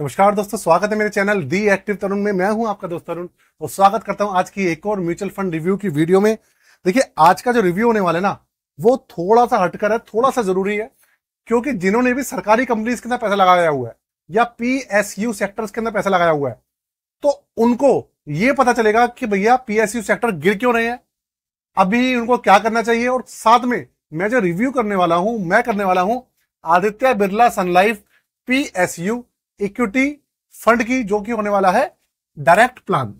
नमस्कार दोस्तों स्वागत है मेरे चैनल दी एक्टिव तरुण में मैं हूं आपका दोस्त तरुण और स्वागत करता हूं आज की एक और म्यूचुअल फंड रिव्यू की वीडियो में देखिए आज का जो रिव्यू होने वाला है ना वो थोड़ा सा हटकर है थोड़ा सा जरूरी है क्योंकि जिन्होंने भी सरकारी कंपनीज के अंदर पैसा लगाया हुआ है या पी सेक्टर के अंदर पैसा लगाया हुआ है तो उनको ये पता चलेगा कि भैया पी सेक्टर गिर क्यों रहे हैं अभी उनको क्या करना चाहिए और साथ में मैं जो रिव्यू करने वाला हूं मैं करने वाला हूं Aditya Birla Sun Life P equity fund की जो कि होने वाला है डायरेक्ट प्लान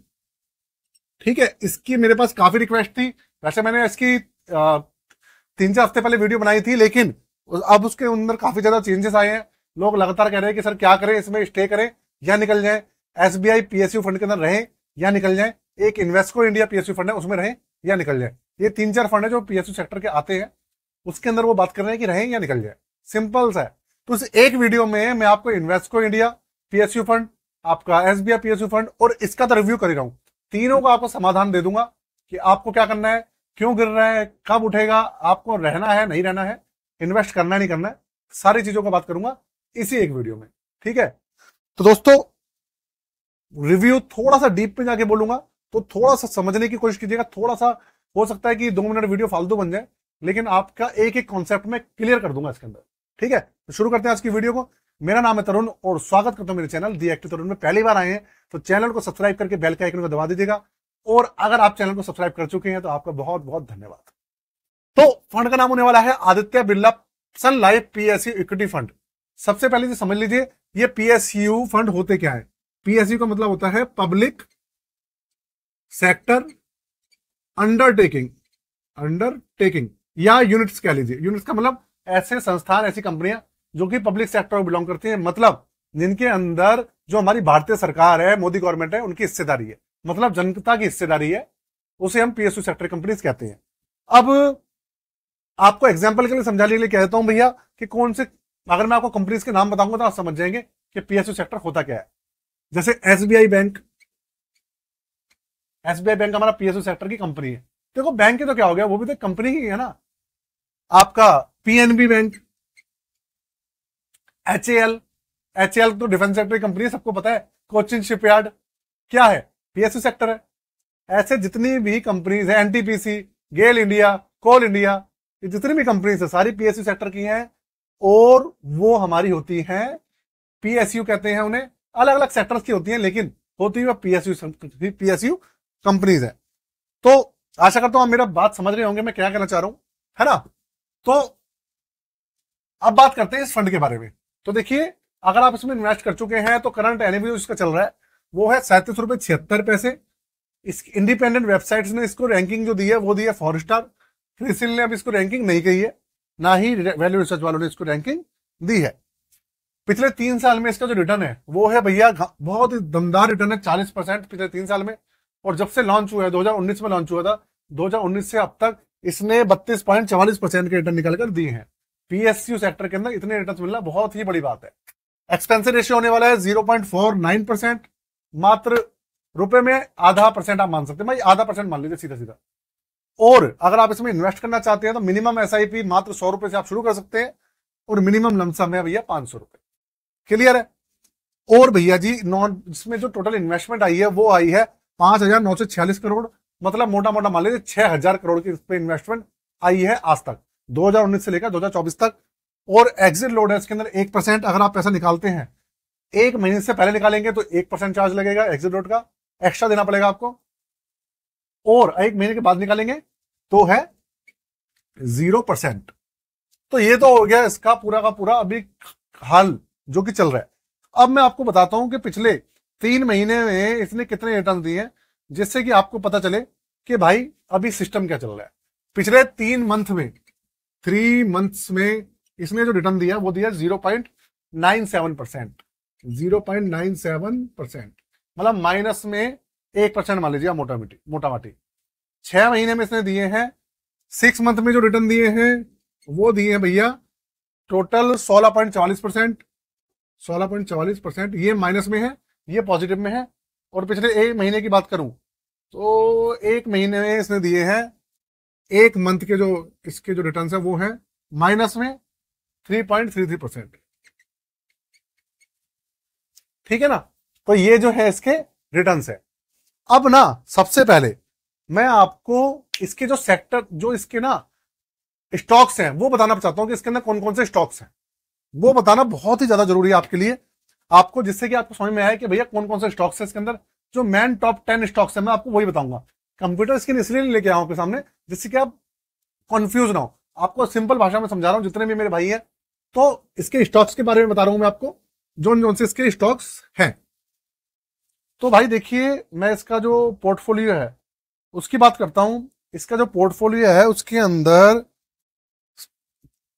ठीक है इसकी मेरे पास काफी रिक्वेस्ट थी वैसे मैंने इसकी तीन चार हफ्ते पहले वीडियो बनाई थी लेकिन अब उसके अंदर काफी ज्यादा चेंजेस आए हैं लोग लगातार कह रहे हैं कि सर क्या करें इसमें स्टे करें या निकल जाए एस बी फंड के अंदर रहें या निकल जाए एक इन्वेस्टको इंडिया पीएसयू फंड है उसमें रहें या निकल जाए ये तीन चार फंड है जो पीएसयू सेक्टर के आते हैं उसके अंदर वो बात कर रहे हैं कि रहें या निकल जाए सिंपल सा है तो उस एक वीडियो में मैं आपको इन्वेस्टको इंडिया पीएसयू फंड आपका एस बी पीएसयू फंड और इसका तो रिव्यू रहा हूं तीनों का आपको समाधान दे दूंगा कि आपको क्या करना है क्यों गिर रहा है कब उठेगा आपको रहना है नहीं रहना है इन्वेस्ट करना है नहीं करना है सारी चीजों का बात करूंगा इसी एक वीडियो में ठीक है तो दोस्तों रिव्यू थोड़ा सा डीप में जाके बोलूंगा तो थोड़ा सा समझने की कोशिश कीजिएगा थोड़ा सा हो सकता है कि दो मिनट वीडियो फालतू बन जाए लेकिन आपका एक एक कॉन्सेप्ट में क्लियर कर दूंगा इसके अंदर ठीक है तो शुरू करते हैं आज की वीडियो को मेरा नाम है तरुण और स्वागत करता हूं मेरे चैनल दी एक्टिव तरुण में पहली बार आए हैं तो चैनल को सब्सक्राइब करके बेल के आइकन को दबा दीजिएगा और अगर आप चैनल को सब्सक्राइब कर चुके हैं तो आपका बहुत बहुत धन्यवाद तो फंड का नाम होने वाला है Aditya Birla Sun Life PSU equity fund सबसे पहले समझ लीजिए ये पीएसयू फंड होते क्या है पीएसयू का मतलब होता है पब्लिक सेक्टर अंडरटेकिंग अंडरटेकिंग या यूनिट्स कह लीजिए यूनिट्स का मतलब ऐसे संस्थान ऐसी कंपनियां जो कि पब्लिक सेक्टर में बिलोंग करती हैं मतलब जिनके अंदर जो हमारी भारतीय सरकार है मोदी गवर्नमेंट है उनकी हिस्सेदारी है मतलब जनता की हिस्सेदारी है उसे हम पीएसयू सेक्टर कंपनीज कहते हैं अब आपको एग्जाम्पल के लिए समझाने के लिए कहता हूं भैया कि कौन से अगर मैं आपको कंपनीज के नाम बताऊंगा तो आप समझ जाएंगे कि पीएसयू सेक्टर होता क्या है जैसे एसबीआई बैंक एसबीआई बैंक हमारा पीएसयू सेक्टर की कंपनी है देखो बैंक की तो क्या हो गया वो भी तो कंपनी ही है ना आपका PNB bank H L H L तो डिफेंस सेक्टर कंपनी है सबको पता है कोचिन शिपयार्ड क्या है पीएसयू सेक्टर है ऐसे जितनी भी कंपनीज है NTPC GAIL India Coal India जितनी भी कंपनीज है सारी पीएसयू सेक्टर की हैं और वो हमारी होती हैं पीएसयू कहते हैं उन्हें अलग अलग सेक्टर्स की होती हैं लेकिन होती है पीएसयू पीएसयू कंपनीज है तो आशा करता हूं आप मेरा बात समझ रहे होंगे मैं क्या कहना चाह रहा हूं है ना तो अब बात करते हैं इस फंड के बारे में तो देखिए अगर आप इसमें इन्वेस्ट कर चुके हैं तो करंट एनएवी इसका चल रहा है वो है सैंतीस रुपए छिहत्तर पैसे इस इंडिपेंडेंट वेबसाइट्स ने इसको रैंकिंग जो दी है वो दी है फोर स्टार क्रिसिल ने अब इसको रैंकिंग नहीं कही है ना ही वैल्यू रिसर्च वालों ने इसको रैंकिंग दी है पिछले तीन साल में इसका जो रिटर्न है वो है भैया बहुत ही दमदार रिटर्न है चालीस परसेंट पिछले तीन साल में और जब से लॉन्च हुआ है दो में लॉन्च हुआ था दो से अब तक इसने बत्तीस पॉइंट चवालीस परसेंट के रिटर्न निकालकर दिए हैं पीएसयू सेक्टर के अंदर इतने रिटर्न मिलना बहुत ही बड़ी बात है एक्सपेंसिव रेशियो होने वाला है zero point four nine percent मात्र रुपए में आधा परसेंट आप मान सकते हैं आधा परसेंट मान लीजिए सीधा सीधा और अगर आप इसमें इन्वेस्ट करना चाहते हैं तो मिनिमम एस मात्र सौ रुपए से आप शुरू कर सकते हैं और मिनिमम लमसम है भैया पांच सौ रुपए क्लियर है और भैया जी नॉन इसमें जो टोटल इन्वेस्टमेंट आई है वो आई है पांच हजार नौ सौ छियालीस करोड़ मतलब मोटा मोटा मान लीजिए छह हजार करोड़ की इन्वेस्टमेंट आई है आज तक 2019 से लेकर 2024 तक और एग्जिट लोड है इसके अंदर एक परसेंट अगर आप पैसा निकालते हैं एक महीने से पहले निकालेंगे तो एक परसेंट चार्ज लगेगा एग्जिट लोड का एक्स्ट्रा देना पड़ेगा आपको और एक महीने के बाद निकालेंगे तो है जीरो परसेंट तो ये तो हो गया इसका पूरा का पूरा अभी हाल जो कि चल रहा है अब मैं आपको बताता हूं कि पिछले तीन महीने में इसने कितने रिटर्न दिए हैं जिससे कि आपको पता चले कि भाई अभी सिस्टम क्या चल रहा है पिछले तीन मंथ में थ्री मंथ्स में इसने जो रिटर्न दिया वो दिया zero point nine seven percent zero point nine seven percent मतलब माइनस में एक परसेंट मान लीजिए मोटामोटी मोटामोटी छह महीने में इसने दिए हैं सिक्स मंथ में जो रिटर्न दिए हैं वो दिए हैं भैया टोटल सोलह पॉइंट चालीस परसेंट सोलह पॉइंट चालीस परसेंट ये माइनस में है ये पॉजिटिव में है और पिछले एक महीने की बात करूं तो एक महीने में इसने दिए हैं एक मंथ के जो इसके जो रिटर्न है वो है माइनस में three point three three percent ठीक है ना तो ये जो है इसके रिटर्न है अब ना सबसे पहले मैं आपको इसके जो सेक्टर जो इसके ना स्टॉक्स हैं वो बताना चाहता हूं कि इसके अंदर कौन कौन से स्टॉक्स हैं वो बताना बहुत ही ज्यादा जरूरी है आपके लिए आपको जिससे कि आपको समझ में आया कि भैया कौन कौन से स्टॉक्स है इसके अंदर जो मैन टॉप टेन स्टॉक्स है मैं आपको वही बताऊंगा कंप्यूटर स्किन इसलिए लेके आओ आपके सामने जिससे कि आप कंफ्यूज ना हो आपको सिंपल भाषा में समझा रहा हूँ जितने भी मेरे भाई हैं तो इसके स्टॉक्स के बारे में बता रहा हूँ मैं आपको जोन जोन से इसके स्टॉक्स हैं तो भाई देखिए मैं इसका जो पोर्टफोलियो है उसकी बात करता हूँ इसका जो पोर्टफोलियो है उसके अंदर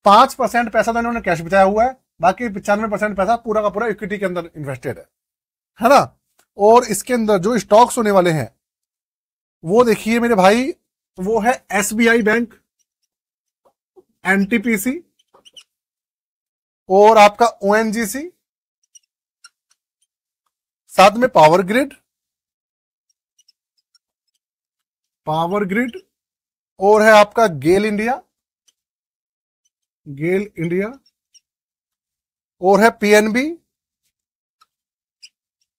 पांच परसेंट पैसा तो इन्होंने कैश बचाया हुआ है बाकी पचानवे परसेंट पैसा पूरा का पूरा इक्विटी के अंदर इन्वेस्टेड है है ना और इसके अंदर जो स्टॉक्स होने वाले हैं वो देखिए मेरे भाई वो है एसबीआई बैंक एनटीपीसी और आपका ओएनजीसी साथ में पावर ग्रिड पावर ग्रिड और है आपका गेल इंडिया गेल इंडिया और है पीएनबी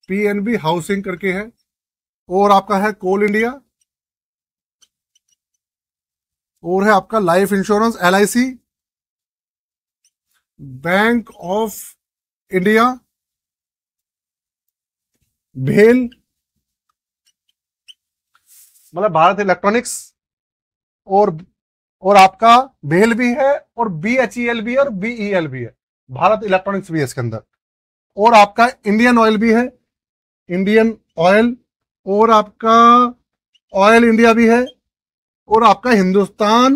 पीएनबी हाउसिंग करके है और आपका है कोल इंडिया और है आपका life insurance L bank of India भेल मतलब भारत इलेक्ट्रॉनिक्स और और आपका भेल भी है और बी एच ई एल भी है और बीई एल e भी है भारत इलेक्ट्रॉनिक्स भी है इसके अंदर और आपका इंडियन ऑयल भी है इंडियन ऑयल और आपका ऑयल इंडिया भी है और आपका हिंदुस्तान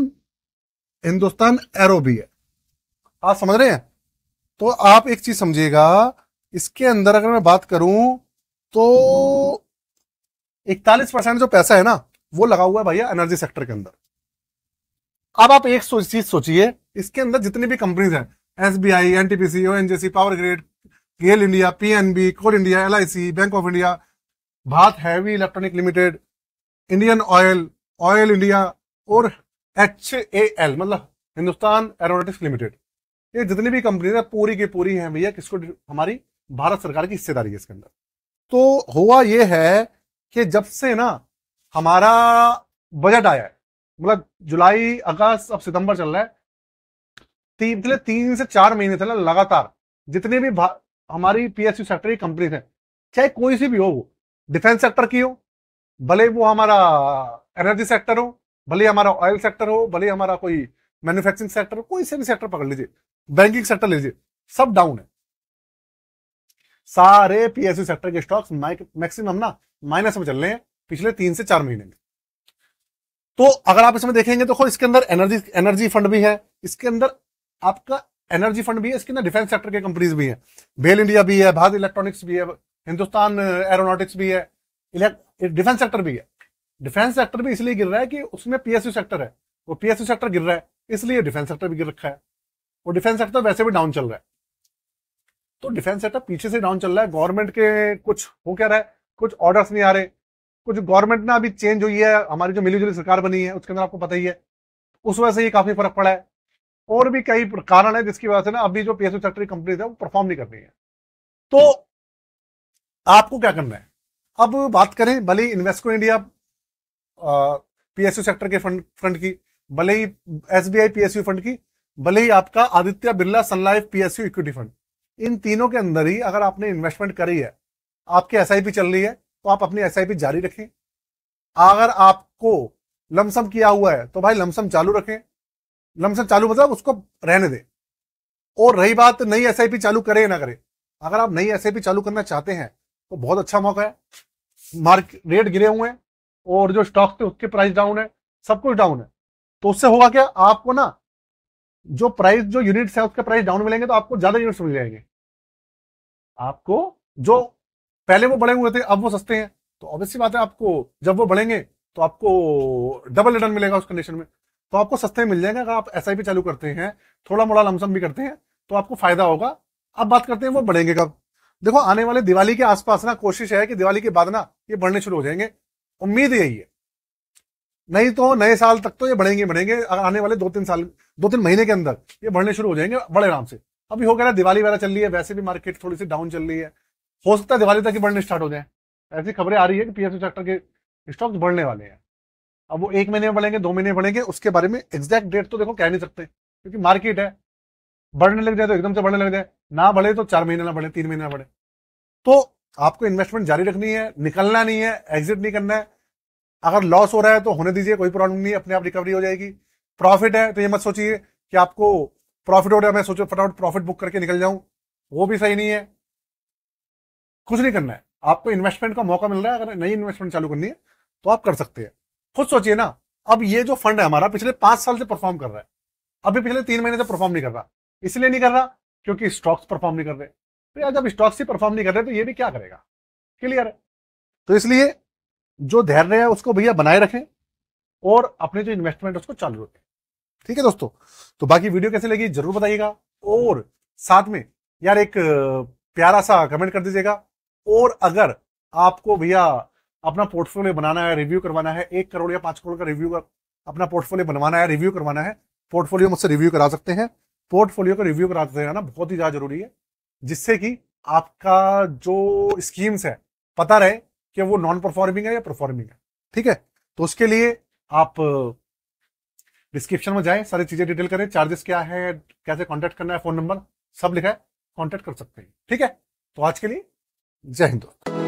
हिंदुस्तान एरो भी है आप समझ रहे हैं तो आप एक चीज समझिएगा इसके अंदर अगर मैं बात करूं तो इकतालीस परसेंट जो पैसा है ना वो लगा हुआ है भैया एनर्जी सेक्टर के अंदर अब आप एक चीज सोचिए इसके अंदर जितनी भी कंपनीज हैं S B I N O N C power grid GAIL India P N B Coal India L I C bank of India Bharat heavy electronic limited Indian oil oil India और एच ए एल मतलब Hindustan aeronautics limited ये जितनी भी company है पूरी की पूरी है भैया किसको हमारी भारत सरकार की हिस्सेदारी है इसके अंदर तो हुआ ये है कि जब से ना हमारा बजट आया है मतलब जुलाई अगस्त अब सितंबर चल रहा है तीन पिछले तीन से चार महीने थे ना लगातार जितने भी हमारी पीएसयू सेक्टर की कंपनी है चाहे कोई सी भी हो वो डिफेंस सेक्टर की हो भले वो हमारा एनर्जी सेक्टर हो भले हमारा ऑयल सेक्टर हो भले हमारा कोई मैन्युफैक्चरिंग सेक्टर हो कोई से भी सेक्टर पकड़ लीजिए बैंकिंग सेक्टर लीजिए सब डाउन है सारे पीएसयू सेक्टर के स्टॉक्स मैक्सिमम ना माइनस में चल रहे हैं पिछले तीन से चार महीने में तो अगर आप इसमें देखेंगे तो इसके अंदर एनर्जी एनर्जी फंड भी है इसके अंदर आपका एनर्जी फंड भी है इसके अंदर डिफेंस सेक्टर के कंपनीज भी है बेल इंडिया भी है भारत इलेक्ट्रॉनिक्स भी है हिंदुस्तान एरोनॉटिक्स भी है डिफेंस सेक्टर भी है डिफेंस सेक्टर भी इसलिए गिर रहा है कि उसमें पीएसयू सेक्टर है वो पीएसयू सेक्टर गिर रहा है इसलिए डिफेंस सेक्टर भी गिर रखा है और डिफेंस सेक्टर वैसे भी डाउन चल रहा है तो डिफेंस सेक्टर पीछे से डाउन चल रहा है गवर्नमेंट के कुछ हो क्या रहा है कुछ ऑर्डर्स नहीं आ रहे कुछ गवर्नमेंट ना अभी चेंज हुई है हमारी जो मिली जुली सरकार बनी है उसके अंदर आपको पता ही है उस वजह से ये काफी फर्क पड़ा है और भी कई कारण है जिसकी वजह से ना अभी जो पीएसयू सेक्टर की कंपनीज है वो परफॉर्म नहीं कर रही है तो आपको क्या करना है अब बात करें भले इन्वेस्टको इंडिया पीएसयू सेक्टर के फंड फंड की भले ही एसबीआई पीएसयू फंड की भले ही आपका Aditya Birla Sun Life PSU equity fund इन तीनों के अंदर ही अगर आपने इन्वेस्टमेंट करी है आपकी एस चल रही है तो आप अपनी एस जारी रखें अगर आपको लमसम किया हुआ है तो भाई लमसम चालू रखें लमसम चालू मतलब उसको रहने दें और रही बात नई एस चालू करें या ना करें अगर आप नई एस चालू करना चाहते हैं तो बहुत अच्छा मौका है मार्केट रेट गिरे हुए हैं और जो स्टॉक थे उसके प्राइस डाउन है सब कुछ डाउन है तो उससे होगा क्या आपको ना जो प्राइस जो यूनिट्स है उसके प्राइस डाउन मिलेंगे तो आपको ज्यादा यूनिट्स मिल जाएंगे आपको जो पहले वो बढ़े हुए थे अब वो सस्ते हैं तो ऑब्वियसली बात है आपको जब वो बढ़ेंगे तो आपको डबल रिटर्न मिलेगा उस कंडीशन में तो आपको सस्ते मिल जाएंगे अगर आप एस चालू करते हैं थोड़ा मोड़ा लमसम भी करते हैं तो आपको फायदा होगा अब बात करते हैं वो बढ़ेंगे कब देखो आने वाले दिवाली के आसपास ना कोशिश है कि दिवाली के बाद ना ये बढ़ने शुरू हो जाएंगे उम्मीद यही है नहीं तो नए साल तक तो ये बढ़ेंगे बढ़ेंगे आने वाले दो तीन साल दो तीन महीने के अंदर ये बढ़ने शुरू हो जाएंगे बड़े आराम से अभी हो गया दिवाली वगैरह चल रही है वैसे भी मार्केट थोड़ी सी डाउन चल रही है हो सकता है दिवाली तक ही बढ़ने स्टार्ट हो जाए ऐसी खबरें आ रही है कि पीएसयू सेक्टर के स्टॉक बढ़ने वाले हैं अब वो एक महीने में बढ़ेंगे दो महीने बढ़ेंगे उसके बारे में एग्जैक्ट डेट तो देखो कह नहीं सकते क्योंकि मार्केट है बढ़ने लग जाए तो एकदम से बढ़ने लग जाए ना बढ़े तो चार महीने ना बढ़े तीन महीने ना बढ़े तो आपको इन्वेस्टमेंट जारी रखनी है निकलना नहीं है एग्जिट नहीं करना है अगर लॉस हो रहा है तो होने दीजिए कोई प्रॉब्लम नहीं अपने आप रिकवरी हो जाएगी प्रॉफिट है तो ये मत सोचिए कि आपको प्रॉफिट हो रहा है मैं सोचो फटाफट प्रॉफिट बुक करके निकल जाऊं वो भी सही नहीं है कुछ नहीं करना है आपको इन्वेस्टमेंट का मौका मिल रहा है अगर नई इन्वेस्टमेंट चालू करनी है तो आप कर सकते हैं खुद सोचिए ना अब ये जो फंड है हमारा पिछले पांच साल से परफॉर्म कर रहा है अभी पिछले तीन महीने से परफॉर्म नहीं कर रहा इसलिए नहीं कर रहा क्योंकि स्टॉक्स परफॉर्म नहीं कर रहे तो यार जब स्टॉक्स ही परफॉर्म नहीं कर रहे तो ये भी क्या करेगा क्लियर है तो इसलिए जो धैर्य है उसको भैया बनाए रखें और अपने जो इन्वेस्टमेंट उसको चालू रखें ठीक है दोस्तों तो बाकी वीडियो कैसे लगी जरूर बताइएगा और साथ में यार एक प्यारा सा कमेंट कर दीजिएगा और अगर आपको भैया अपना पोर्टफोलियो बनाना है रिव्यू करवाना है एक करोड़ या पांच करोड़ का रिव्यू कर अपना पोर्टफोलियो बनवाना है रिव्यू करवाना है पोर्टफोलियो मुझसे रिव्यू करा सकते हैं पोर्टफोलियो का रिव्यू कराते देना बहुत ही ज्यादा जरूरी है जिससे कि आपका जो स्कीम्स है पता रहे कि वो नॉन परफॉर्मिंग है या परफॉर्मिंग है ठीक है तो उसके लिए आप डिस्क्रिप्शन में जाए सारी चीजें डिटेल करें चार्जेस क्या है कैसे कॉन्टेक्ट करना है फोन नंबर सब लिखा है कॉन्टेक्ट कर सकते हैं ठीक है तो आज के लिए जय हिंद दोस्तों